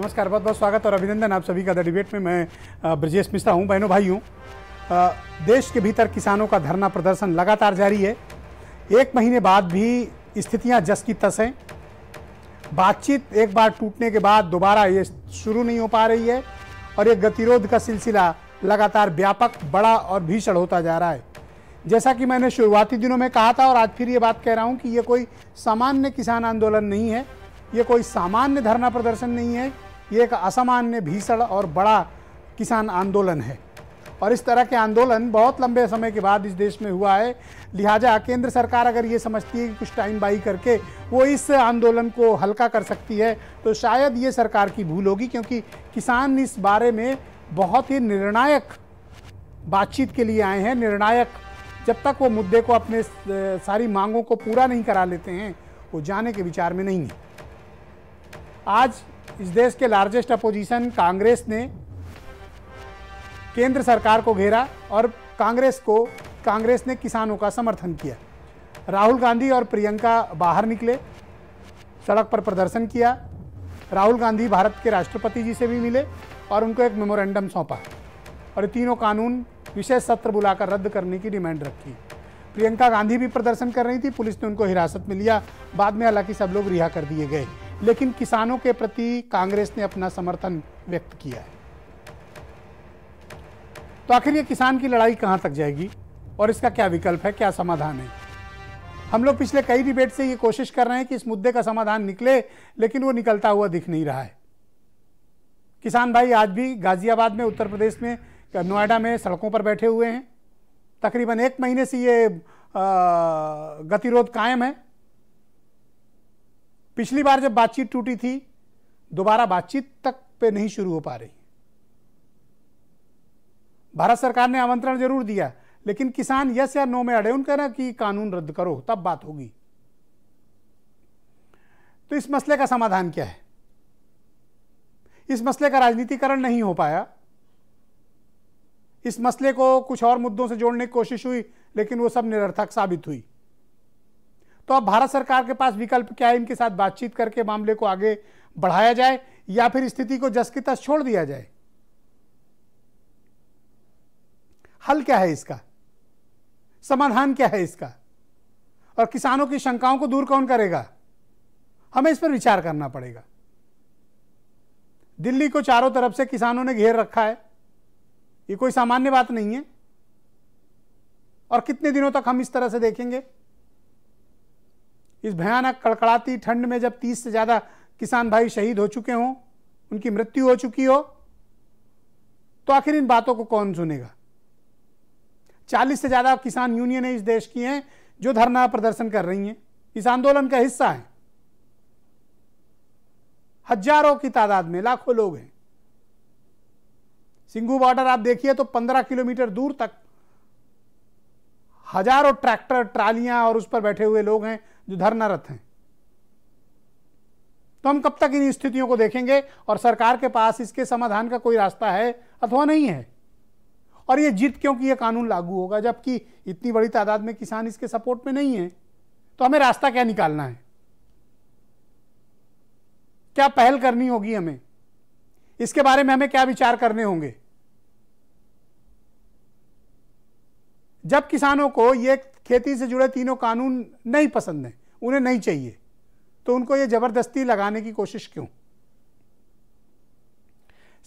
नमस्कार बहुत बहुत स्वागत और अभिनंदन आप सभी का द डिबेट में मैं ब्रजेश मिश्रा हूँ बहनों भाई हूँ देश के भीतर किसानों का धरना प्रदर्शन लगातार जारी है एक महीने बाद भी स्थितियाँ जस की तस हैं बातचीत एक बार टूटने के बाद दोबारा ये शुरू नहीं हो पा रही है और ये गतिरोध का सिलसिला लगातार व्यापक बड़ा और भीषण होता जा रहा है जैसा कि मैंने शुरुआती दिनों में कहा था और आज फिर ये बात कह रहा हूँ कि ये कोई सामान्य किसान आंदोलन नहीं है ये कोई सामान्य धरना प्रदर्शन नहीं है ये एक असामान्य भीषण और बड़ा किसान आंदोलन है और इस तरह के आंदोलन बहुत लंबे समय के बाद इस देश में हुआ है लिहाजा केंद्र सरकार अगर ये समझती है कि कुछ टाइम बाई करके वो इस आंदोलन को हल्का कर सकती है तो शायद ये सरकार की भूल होगी क्योंकि किसान इस बारे में बहुत ही निर्णायक बातचीत के लिए आए हैं निर्णायक जब तक वो मुद्दे को अपने सारी मांगों को पूरा नहीं करा लेते हैं वो जाने के विचार में नहीं है आज इस देश के लार्जेस्ट अपोजिशन कांग्रेस ने केंद्र सरकार को घेरा और कांग्रेस को कांग्रेस ने किसानों का समर्थन किया राहुल गांधी और प्रियंका बाहर निकले सड़क पर प्रदर्शन किया राहुल गांधी भारत के राष्ट्रपति जी से भी मिले और उनको एक मेमोरेंडम सौंपा और तीनों कानून विशेष सत्र बुलाकर रद्द करने की डिमांड रखी प्रियंका गांधी भी प्रदर्शन कर रही थी पुलिस ने उनको हिरासत में लिया बाद में हालांकि सब लोग रिहा कर दिए गए लेकिन किसानों के प्रति कांग्रेस ने अपना समर्थन व्यक्त किया है तो आखिर ये किसान की लड़ाई कहाँ तक जाएगी और इसका क्या विकल्प है क्या समाधान है हम लोग पिछले कई डिबेट से ये कोशिश कर रहे हैं कि इस मुद्दे का समाधान निकले लेकिन वो निकलता हुआ दिख नहीं रहा है किसान भाई आज भी गाजियाबाद में उत्तर प्रदेश में नोएडा में सड़कों पर बैठे हुए हैं तकरीबन एक महीने से ये गतिरोध कायम है पिछली बार जब बातचीत टूटी थी दोबारा बातचीत तक पे नहीं शुरू हो पा रही भारत सरकार ने आमंत्रण जरूर दिया लेकिन किसान यस या नो में अड़े उनका ना कि कानून रद्द करो तब बात होगी तो इस मसले का समाधान क्या है इस मसले का राजनीतिकरण नहीं हो पाया इस मसले को कुछ और मुद्दों से जोड़ने की कोशिश हुई लेकिन वो सब निरर्थक साबित हुई तो अब भारत सरकार के पास विकल्प क्या है इनके साथ बातचीत करके मामले को आगे बढ़ाया जाए या फिर स्थिति को जस की तस छोड़ दिया जाए हल क्या है इसका समाधान क्या है इसका और किसानों की शंकाओं को दूर कौन करेगा हमें इस पर विचार करना पड़ेगा दिल्ली को चारों तरफ से किसानों ने घेर रखा है ये कोई सामान्य बात नहीं है और कितने दिनों तक हम इस तरह से देखेंगे इस भयानक कड़कड़ाती ठंड में जब तीस से ज़्यादा किसान भाई शहीद हो चुके हों उनकी मृत्यु हो चुकी हो तो आखिर इन बातों को कौन सुनेगा चालीस से ज़्यादा किसान यूनियनें इस देश की हैं जो धरना प्रदर्शन कर रही हैं इस आंदोलन का हिस्सा है हजारों की तादाद में लाखों लोग हैं सिंगू बॉर्डर आप देखिए तो पंद्रह किलोमीटर दूर तक हजारों ट्रैक्टर ट्रालियां और उस पर बैठे हुए लोग हैं जो धरनारत हैं तो हम कब तक इन स्थितियों को देखेंगे और सरकार के पास इसके समाधान का कोई रास्ता है अथवा नहीं है और ये जिद क्योंकि ये कानून लागू होगा जबकि इतनी बड़ी तादाद में किसान इसके सपोर्ट में नहीं है तो हमें रास्ता क्या निकालना है क्या पहल करनी होगी हमें इसके बारे में हमें क्या विचार करने होंगे जब किसानों को ये खेती से जुड़े तीनों कानून नहीं पसंद हैं उन्हें नहीं चाहिए तो उनको ये जबरदस्ती लगाने की कोशिश क्यों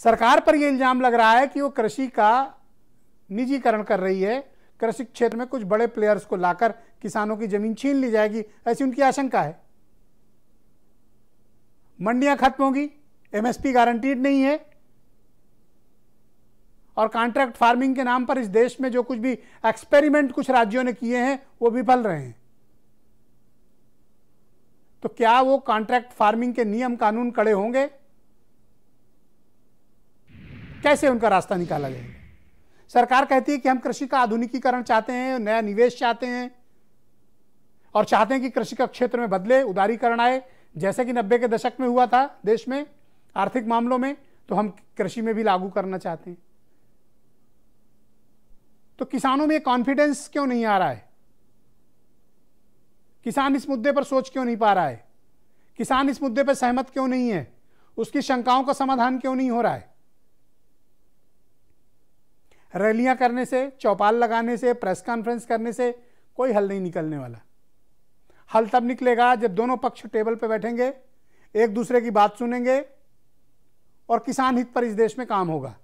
सरकार पर यह इल्जाम लग रहा है कि वो कृषि का निजीकरण कर रही है कृषि क्षेत्र में कुछ बड़े प्लेयर्स को लाकर किसानों की जमीन छीन ली जाएगी ऐसी उनकी आशंका है मंडियां खत्म होगी एमएसपी गारंटीड नहीं है और कॉन्ट्रैक्ट फार्मिंग के नाम पर इस देश में जो कुछ भी एक्सपेरिमेंट कुछ राज्यों ने किए हैं वो विफल रहे हैं तो क्या वो कॉन्ट्रैक्ट फार्मिंग के नियम कानून कड़े होंगे कैसे उनका रास्ता निकाला जाएगा सरकार कहती है कि हम कृषि का आधुनिकीकरण चाहते हैं नया निवेश चाहते हैं और चाहते हैं कि कृषि का क्षेत्र में बदले उदारीकरण आए जैसे कि नब्बे के दशक में हुआ था देश में आर्थिक मामलों में तो हम कृषि में भी लागू करना चाहते हैं तो किसानों में कॉन्फिडेंस क्यों नहीं आ रहा है किसान इस मुद्दे पर सोच क्यों नहीं पा रहा है किसान इस मुद्दे पर सहमत क्यों नहीं है उसकी शंकाओं का समाधान क्यों नहीं हो रहा है रैलियां करने से चौपाल लगाने से प्रेस कॉन्फ्रेंस करने से कोई हल नहीं निकलने वाला हल तब निकलेगा जब दोनों पक्ष टेबल पर बैठेंगे एक दूसरे की बात सुनेंगे और किसान हित पर इस देश में काम होगा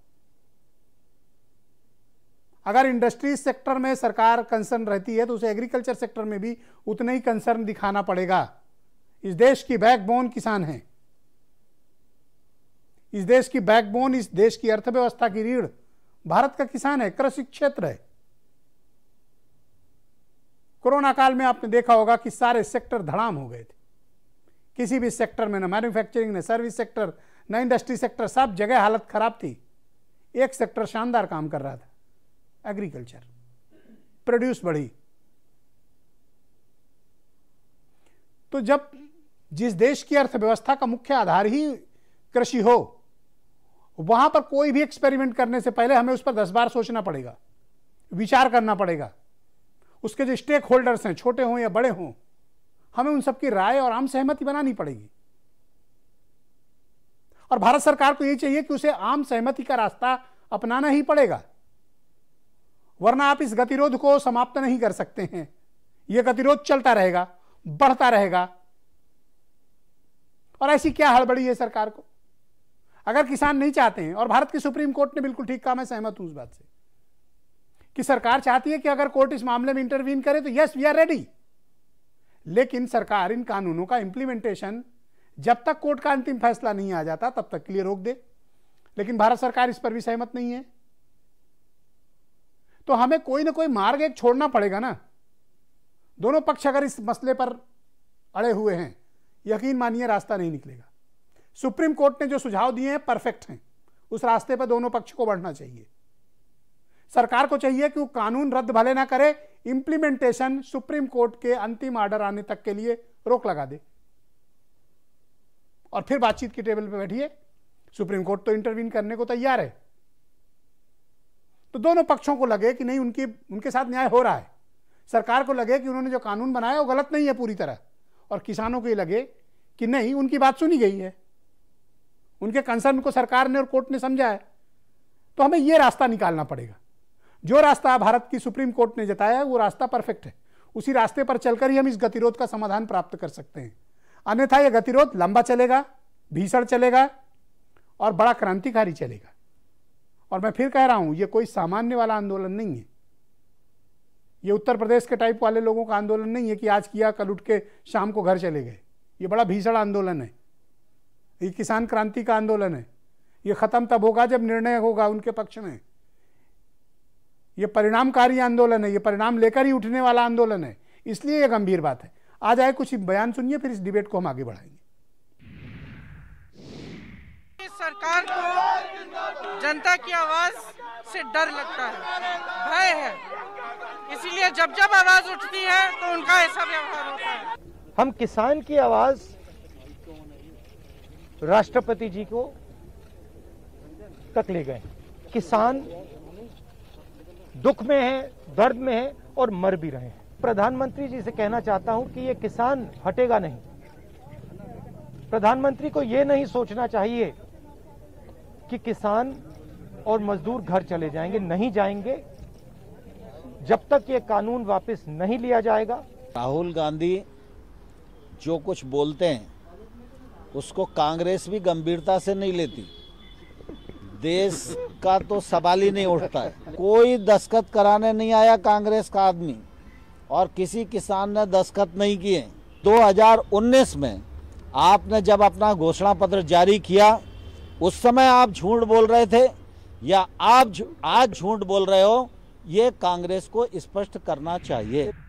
अगर इंडस्ट्री सेक्टर में सरकार कंसर्न रहती है तो उसे एग्रीकल्चर सेक्टर में भी उतना ही कंसर्न दिखाना पड़ेगा इस देश की बैकबोन किसान है इस देश की बैकबोन इस देश की अर्थव्यवस्था की रीढ़ भारत का किसान है कृषि क्षेत्र है कोरोना काल में आपने देखा होगा कि सारे सेक्टर धड़ाम हो गए थे किसी भी सेक्टर में न मैन्युफैक्चरिंग न सर्विस सेक्टर न इंडस्ट्री सेक्टर सब जगह हालत खराब थी एक सेक्टर शानदार काम कर रहा था एग्रीकल्चर प्रोड्यूस बढ़ी तो जब जिस देश की अर्थव्यवस्था का मुख्य आधार ही कृषि हो वहां पर कोई भी एक्सपेरिमेंट करने से पहले हमें उस पर दस बार सोचना पड़ेगा विचार करना पड़ेगा उसके जो स्टेक होल्डर्स हैं छोटे हों या बड़े हों हमें उन सबकी राय और आम सहमति बनानी पड़ेगी और भारत सरकार को ये चाहिए कि उसे आम सहमति का रास्ता अपनाना ही पड़ेगा वरना आप इस गतिरोध को समाप्त नहीं कर सकते हैं यह गतिरोध चलता रहेगा बढ़ता रहेगा और ऐसी क्या हड़बड़ी है सरकार को अगर किसान नहीं चाहते हैं और भारत की सुप्रीम कोर्ट ने बिल्कुल ठीक कहा मैं सहमत हूं उस बात से कि सरकार चाहती है कि अगर कोर्ट इस मामले में इंटरवीन करे तो यस वी आर रेडी लेकिन सरकार इन कानूनों का इंप्लीमेंटेशन जब तक कोर्ट का अंतिम फैसला नहीं आ जाता तब तक के लिए रोक दे लेकिन भारत सरकार इस पर भी सहमत नहीं है तो हमें कोई ना कोई मार्ग एक छोड़ना पड़ेगा ना दोनों पक्ष अगर इस मसले पर अड़े हुए हैं यकीन मानिए रास्ता नहीं निकलेगा सुप्रीम कोर्ट ने जो सुझाव दिए हैं परफेक्ट हैं उस रास्ते पर दोनों पक्ष को बढ़ना चाहिए सरकार को चाहिए कि वो कानून रद्द भले ना करे इंप्लीमेंटेशन सुप्रीम कोर्ट के अंतिम ऑर्डर आने तक के लिए रोक लगा दे और फिर बातचीत की टेबल पर बैठिए सुप्रीम कोर्ट तो इंटरवीन करने को तैयार है तो दोनों पक्षों को लगे कि नहीं उनकी उनके साथ न्याय हो रहा है सरकार को लगे कि उन्होंने जो कानून बनाया वो गलत नहीं है पूरी तरह और किसानों को ये लगे कि नहीं उनकी बात सुनी गई है उनके कंसर्न को सरकार ने और कोर्ट ने समझा है तो हमें ये रास्ता निकालना पड़ेगा जो रास्ता भारत की सुप्रीम कोर्ट ने जताया है वो रास्ता परफेक्ट है उसी रास्ते पर चलकर ही हम इस गतिरोध का समाधान प्राप्त कर सकते हैं अन्यथा यह गतिरोध लंबा चलेगा भीषण चलेगा और बड़ा क्रांतिकारी चलेगा और मैं फिर कह रहा हूं ये कोई सामान्य वाला आंदोलन नहीं है ये उत्तर प्रदेश के टाइप वाले लोगों का आंदोलन नहीं है कि आज किया कल उठ के शाम को घर चले गए ये बड़ा भीषण आंदोलन है ये किसान क्रांति का आंदोलन है ये ख़त्म तब होगा जब निर्णय होगा उनके पक्ष में ये परिणामकारी आंदोलन है ये परिणाम लेकर ही उठने वाला आंदोलन है इसलिए यह गंभीर बात है आज आए कुछ बयान सुनिए फिर इस डिबेट को हम आगे बढ़ाएंगे सरकार को जनता की आवाज से डर लगता है भय है इसीलिए जब जब आवाज उठती है तो उनका ऐसा व्यवहार होता है हम किसान की आवाज राष्ट्रपति जी को तक ले गए किसान दुख में है दर्द में है और मर भी रहे हैं प्रधानमंत्री जी से कहना चाहता हूं कि ये किसान हटेगा नहीं प्रधानमंत्री को ये नहीं सोचना चाहिए कि किसान और मजदूर घर चले जाएंगे नहीं जाएंगे जब तक ये कानून वापस नहीं लिया जाएगा राहुल गांधी जो कुछ बोलते हैं उसको कांग्रेस भी गंभीरता से नहीं लेती देश का तो सवाल ही नहीं उठता है कोई दस्खत कराने नहीं आया कांग्रेस का आदमी और किसी किसान ने दस्खत नहीं किए 2019 में आपने जब अपना घोषणा पत्र जारी किया उस समय आप झूठ बोल रहे थे या आप आज झूठ बोल रहे हो ये कांग्रेस को स्पष्ट करना चाहिए